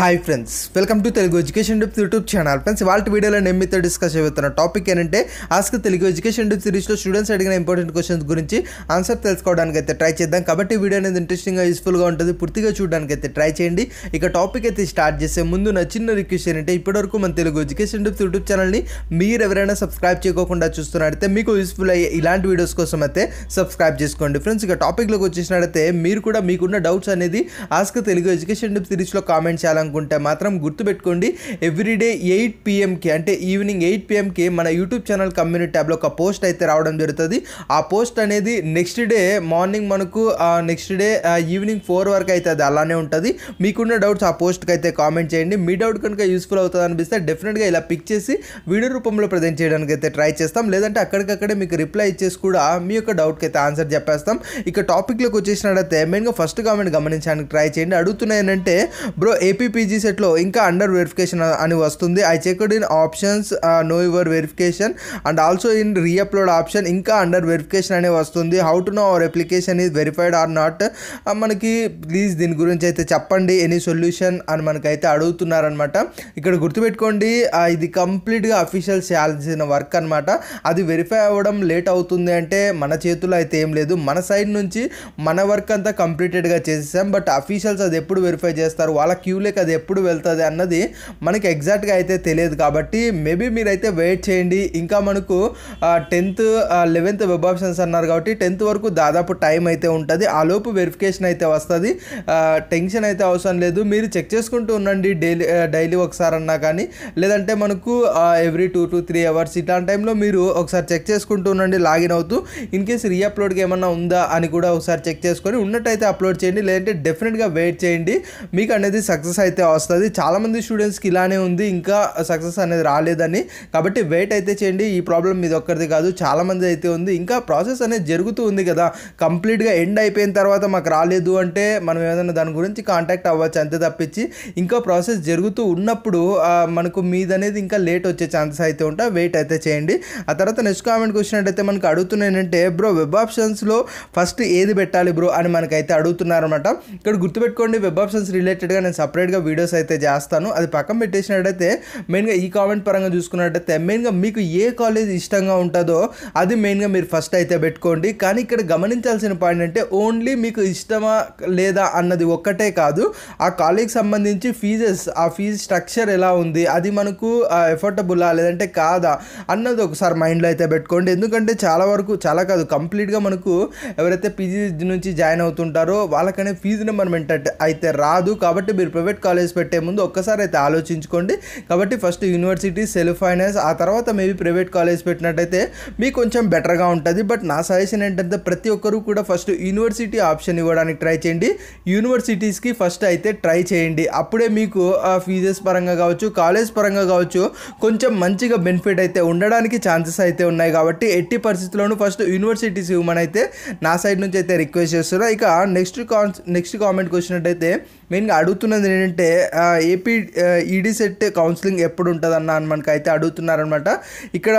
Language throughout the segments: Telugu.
hi friends welcome to Telugu education dips YouTube channel friends వాళ్ళ వీడియోలో నేను మీతో డిస్కస్ చేయబోతున్న టాపిక్ ఏంటంటే ఆస్క్ తెలుగు ఎడ్యుకేషన్ డిప్ సిరీస్లో స్టూడెంట్స్ అడిగిన ఇంపార్టెంట్ క్వశ్చన్స్ గురించి ఆన్సర్ తెలుసుకోవడానికి అయితే ట్రై చేద్దాం కాబట్టి వీడియో అనేది ఇంట్రెస్టింగ్గా యూస్ఫుల్గా ఉంటుంది పూర్తిగా చూడడానికి అయితే ట్రై చేయండి ఇక టాపిక్ అయితే స్టార్ట్ చేసే ముందు నా చిన్న రిక్వెస్ట్ ఏంటంటే ఇప్పటివరకు మన తెలుగు ఎడ్యుకేషన్ డిప్స్ యూట్యూబ్ ఛానల్ని మీరు ఎవరైనా సబ్స్క్రైబ్ చేయకుండా చూస్తున్నారైతే మీకు యూస్ఫుల్ అయ్యే ఇలాంటి వీడియోస్ కోసం అయితే సబ్స్క్రైబ్ చేసుకోండి ఫ్రెండ్స్ ఇక టాపిక్లోకి వచ్చినట్టయితే మీరు కూడా మీకున్న డౌట్స్ అనేది ఆస్క్ తెలుగు ఎడ్యుకేషన్ డిప్ సిరీస్లో కామెంట్ చేయాలని చేయాలనుకుంటే మాత్రం గుర్తుపెట్టుకోండి ఎవ్రీడే ఎయిట్ పిఎంకి అంటే ఈవినింగ్ ఎయిట్ పిఎంకి మన యూట్యూబ్ ఛానల్ కమ్యూనిటీ ట్యాబ్లో ఒక పోస్ట్ అయితే రావడం జరుగుతుంది ఆ పోస్ట్ అనేది నెక్స్ట్ డే మార్నింగ్ మనకు నెక్స్ట్ డే ఈవినింగ్ ఫోర్ వరకు అయితే అది అలానే ఉంటుంది మీకున్న డౌట్స్ ఆ పోస్ట్కి అయితే కామెంట్ చేయండి మీ డౌట్ కనుక యూస్ఫుల్ అవుతుంది అనిపిస్తే డెఫినెట్గా ఇలా పిక్ చేసి వీడియో రూపంలో ప్రజెంట్ చేయడానికి అయితే ట్రై చేస్తాం లేదంటే అక్కడికక్కడే మీకు రిప్లై ఇచ్చేసి కూడా మీ యొక్క డౌట్కి అయితే ఆన్సర్ చెప్పేస్తాం ఇక టాపిక్లోకి వచ్చేసినట్టయితే మెయిన్గా ఫస్ట్ కామెంట్ గమనించడానికి ట్రై చేయండి అడుగుతున్నాయనంటే బ్రో ఏపీ పీజీ సెట్లో ఇంకా అండర్ వెరిఫికేషన్ అని వస్తుంది I checked in options know your verification and also in reupload option ఇంకా అండర్ వెరిఫికేషన్ అనే వస్తుంది how to know our application is verified or not మనకి ప్లీజ్ దీని గురించి అయితే చెప్పండి ఎనీ సొల్యూషన్ అని మనకైతే అడుగుతున్నారనమాట ఇక్కడ గుర్తుపెట్టుకోండి uh, ఇది కంప్లీట్గా అఫీషియల్ చేయాల్సిన వర్క్ అనమాట అది వెరిఫై అవ్వడం లేట్ అవుతుంది అంటే మన చేతుల్లో అయితే ఏం లేదు మన సైడ్ నుంచి మన వర్క్ అంతా కంప్లీటెడ్గా చేసేసాం బట్ అఫీషియల్స్ అది ఎప్పుడు వెరిఫై చేస్తారు వాళ్ళ క్యూలేక అది ఎప్పుడు వెళ్తుంది అన్నది మనకి ఎగ్జాక్ట్గా అయితే తెలియదు కాబట్టి మేబీ మీరైతే వెయిట్ చేయండి ఇంకా మనకు టెన్త్ లెవెన్త్ వెబ్ ఆప్షన్స్ అన్నారు కాబట్టి టెన్త్ వరకు దాదాపు టైం అయితే ఉంటుంది ఆ లోపు వెరిఫికేషన్ అయితే వస్తుంది టెన్షన్ అయితే అవసరం లేదు మీరు చెక్ చేసుకుంటూ ఉండండి డైలీ డైలీ ఒకసారి అన్నా కానీ లేదంటే మనకు every two to three hours ఇట్లాంటి టైంలో మీరు ఒకసారి చెక్ చేసుకుంటూ ఉండండి లాగిన్ అవుతూ ఇన్ కేస్ రీఅప్లోడ్కి ఏమన్నా ఉందా అని కూడా ఒకసారి చెక్ చేసుకొని ఉన్నట్టయితే అప్లోడ్ చేయండి లేదంటే డెఫినెట్గా వెయిట్ చేయండి మీకు అనేది సక్సెస్ అయితే అయితే వస్తుంది చాలామంది స్టూడెంట్స్కి ఇలానే ఉంది ఇంకా సక్సెస్ అనేది రాలేదని కాబట్టి వెయిట్ అయితే చేయండి ఈ ప్రాబ్లం మీద ఒక్కరిది కాదు చాలామంది అయితే ఉంది ఇంకా ప్రాసెస్ అనేది జరుగుతూ ఉంది కదా కంప్లీట్గా ఎండ్ అయిపోయిన తర్వాత మాకు రాలేదు అంటే మనం ఏదైనా దాని గురించి కాంటాక్ట్ అవ్వచ్చు అంతే తప్పించి ఇంకా ప్రాసెస్ జరుగుతూ ఉన్నప్పుడు మనకు మీదనేది ఇంకా లేట్ వచ్చే ఛాన్సెస్ అయితే ఉంటా వెయిట్ అయితే చేయండి ఆ తర్వాత నెక్స్ట్ క్వశ్చన్ వచ్చినట్టయితే మనకు అడుగుతున్న ఏంటంటే బ్రో వెబ్ ఆప్షన్స్లో ఫస్ట్ ఏది పెట్టాలి బ్రో అని మనకైతే అడుగుతున్నారనమాట ఇక్కడ గుర్తుపెట్టుకోండి వెబ్ ఆప్షన్స్ రిలేటెడ్గా నేను సపరేట్గా వీడియోస్ అయితే చేస్తాను అది పక్కన పెట్టేసినట్టయితే మెయిన్గా ఈ కామెంట్ పరంగా చూసుకున్నట్టయితే మెయిన్గా మీకు ఏ కాలేజ్ ఇష్టంగా ఉంటుందో అది మెయిన్గా మీరు ఫస్ట్ అయితే పెట్టుకోండి కానీ ఇక్కడ గమనించాల్సిన పాయింట్ అంటే ఓన్లీ మీకు ఇష్టమా లేదా అన్నది ఒక్కటే కాదు ఆ కాలేజ్కి సంబంధించి ఫీజెస్ ఆ ఫీజు స్ట్రక్చర్ ఎలా ఉంది అది మనకు ఎఫోర్డబులా లేదంటే కాదా అన్నది ఒకసారి మైండ్లో అయితే పెట్టుకోండి ఎందుకంటే చాలా వరకు చాలా కాదు కంప్లీట్గా మనకు ఎవరైతే పీజీ నుంచి జాయిన్ అవుతుంటారో వాళ్ళకనే ఫీజు నెంబర్ అయితే రాదు కాబట్టి మీరు ప్రైవేట్ కాలేజ్ పెట్టే ముందు ఒక్కసారి అయితే ఆలోచించుకోండి కాబట్టి ఫస్ట్ యూనివర్సిటీ సెల్ఫ్ ఫైనాన్స్ ఆ తర్వాత మేబీ ప్రైవేట్ కాలేజ్ పెట్టినట్టయితే మీకు కొంచెం బెటర్గా ఉంటుంది బట్ నా సజెషన్ ఏంటంటే ప్రతి ఒక్కరూ కూడా ఫస్ట్ యూనివర్సిటీ ఆప్షన్ ఇవ్వడానికి ట్రై చేయండి యూనివర్సిటీస్కి ఫస్ట్ అయితే ట్రై చేయండి అప్పుడే మీకు ఫీజెస్ పరంగా కావచ్చు కాలేజ్ పరంగా కావచ్చు కొంచెం మంచిగా బెనిఫిట్ అయితే ఉండడానికి ఛాన్సెస్ అయితే ఉన్నాయి కాబట్టి ఎట్టి పరిస్థితుల్లోనూ ఫస్ట్ యూనివర్సిటీస్ ఇవ్వమని అయితే నా సైడ్ నుంచి అయితే రిక్వెస్ట్ చేస్తున్నారు ఇక నెక్స్ట్ కాన్ నెక్స్ట్ కామెంట్కి వచ్చినట్టయితే మెయిన్గా అడుగుతున్నది ఏంటంటే ఏంటంటే ఏపీ ఈడీ సెట్ కౌన్సిలింగ్ ఎప్పుడు ఉంటుందన్న అని మనకైతే అడుగుతున్నారనమాట ఇక్కడ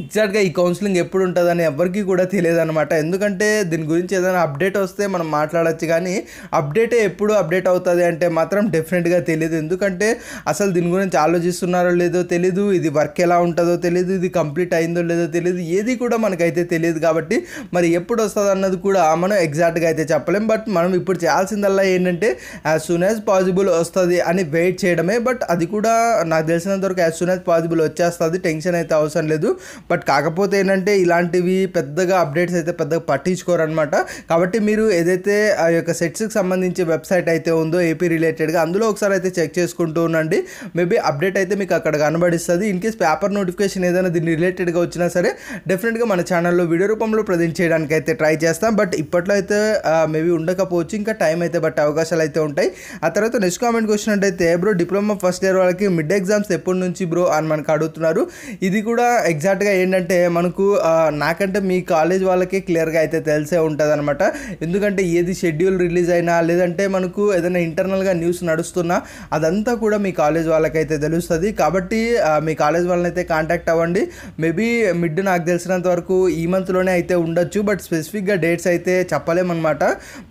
ఎగ్జాక్ట్గా ఈ కౌన్సిలింగ్ ఎప్పుడు ఉంటుందని ఎవరికీ కూడా అనమాట ఎందుకంటే దీని గురించి ఏదైనా అప్డేట్ వస్తే మనం మాట్లాడచ్చు కానీ అప్డేటే ఎప్పుడు అప్డేట్ అవుతుంది అంటే మాత్రం డెఫినెట్గా తెలియదు ఎందుకంటే అసలు దీని గురించి ఆలోచిస్తున్నారో లేదో తెలీదు ఇది వర్క్ ఎలా ఉంటుందో తెలీదు ఇది కంప్లీట్ అయిందో లేదో తెలియదు ఏది కూడా మనకైతే తెలియదు కాబట్టి మరి ఎప్పుడు వస్తుంది అన్నది కూడా మనం ఎగ్జాక్ట్గా అయితే చెప్పలేం బట్ మనం ఇప్పుడు చేయాల్సిందల్లా ఏంటంటే యాజ్ సూన్ యాజ్ పాసిబుల్ వస్తుంది అని వెయిట్ చేయడమే బట్ అది కూడా నాకు తెలిసినంత వరకు యాజ్ సూన్ యాజ్ పాసిబుల్ వచ్చేస్తుంది టెన్షన్ అయితే అవసరం లేదు బట్ కాకపోతే ఏంటంటే ఇలాంటివి పెద్దగా అప్డేట్స్ అయితే పెద్దగా పట్టించుకోరు అనమాట కాబట్టి మీరు ఏదైతే ఆ యొక్క సెట్స్కి సంబంధించి వెబ్సైట్ అయితే ఉందో ఏపీ రిలేటెడ్గా అందులో ఒకసారి అయితే చెక్ చేసుకుంటూ ఉండండి మేబీ అప్డేట్ అయితే మీకు అక్కడ కనబడిస్తుంది ఇన్ కేస్ పేపర్ నోటిఫికేషన్ ఏదైనా దీన్ని రిలేటెడ్గా వచ్చినా సరే డెఫినెట్గా మన ఛానల్లో వీడియో రూపంలో ప్రజెంట్ చేయడానికి అయితే ట్రై చేస్తాం బట్ ఇప్పట్లో అయితే మేబీ ఉండకపోవచ్చు ఇంకా టైం అయితే బట్ అవకాశాలు అయితే ఉంటాయి ఆ తర్వాత next comment question bro diploma first year వాళ్ళకి మిడ్ ఎగ్జామ్స్ ఎప్పటి నుంచి బ్రో అని మనకు అడుగుతున్నారు ఇది కూడా ఎగ్జాక్ట్గా ఏంటంటే మనకు నాకంటే మీ కాలేజ్ వాళ్ళకి క్లియర్గా అయితే తెలిసే ఉంటుంది అనమాట ఎందుకంటే ఏది షెడ్యూల్ రిలీజ్ అయినా లేదంటే మనకు ఏదైనా ఇంటర్నల్గా న్యూస్ నడుస్తున్నా అదంతా కూడా మీ కాలేజ్ వాళ్ళకైతే తెలుస్తుంది కాబట్టి మీ కాలేజ్ వాళ్ళని అయితే కాంటాక్ట్ అవ్వండి మేబీ మిడ్ నాకు తెలిసినంత వరకు ఈ మంత్లోనే అయితే ఉండొచ్చు బట్ స్పెసిఫిక్గా డేట్స్ అయితే చెప్పలేమన్నమాట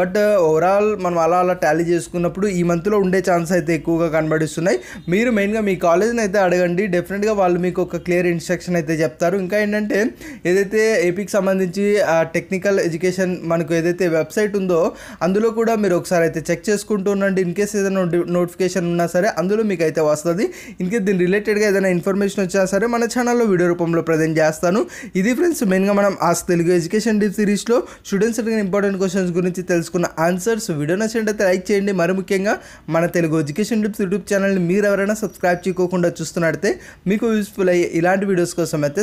బట్ ఓవరాల్ మనం అలా అలా టాలీ చేసుకున్నప్పుడు ఈ మంత్లో ఉండే ఛాన్స్ అయితే ఎక్కువగా కనబడిస్తున్నాయి మీరు మెయిన్గా మీ కాలేజ్ని అయితే అడగండి డెఫినెట్గా వాళ్ళు మీకు ఒక క్లియర్ ఇన్స్ట్రక్షన్ అయితే చెప్తారు చేస్తారు ఇంకా ఏంటంటే ఏదైతే ఏపీకి సంబంధించి టెక్నికల్ ఎడ్యుకేషన్ మనకు ఏదైతే వెబ్సైట్ ఉందో అందులో కూడా మీరు ఒకసారి అయితే చెక్ చేసుకుంటూ ఉండండి ఇన్ కేస్ ఏదైనా నోటిఫికేషన్ ఉన్నా సరే అందులో మీకు అయితే వస్తుంది ఇన్ కేస్ దీని రిలేటెడ్గా ఏదైనా ఇన్ఫర్మేషన్ వచ్చినా సరే మన ఛానల్లో వీడియో రూపంలో ప్రజెంట్ చేస్తాను ఇది ఫ్రెండ్స్ మెయిన్గా మనం ఆ తెలుగు ఎడ్యుకేషన్ డీప్ సిరీస్లో స్టూడెంట్స్ అడిగిన ఇంపార్టెంట్ క్వశ్చన్స్ గురించి తెలుసుకున్న ఆన్సర్స్ వీడియో అయితే లైక్ చేయండి మరి ముఖ్యంగా మన తెలుగు ఎడ్యుకేషన్ డీప్స్ యూట్యూబ్ ఛానల్ని మీరు ఎవరైనా సబ్స్క్రైబ్ చేయకుండా చూస్తున్నట్టయితే మీకు యూస్ఫుల్ అయ్యే ఇలాంటి వీడియోస్ కోసం అయితే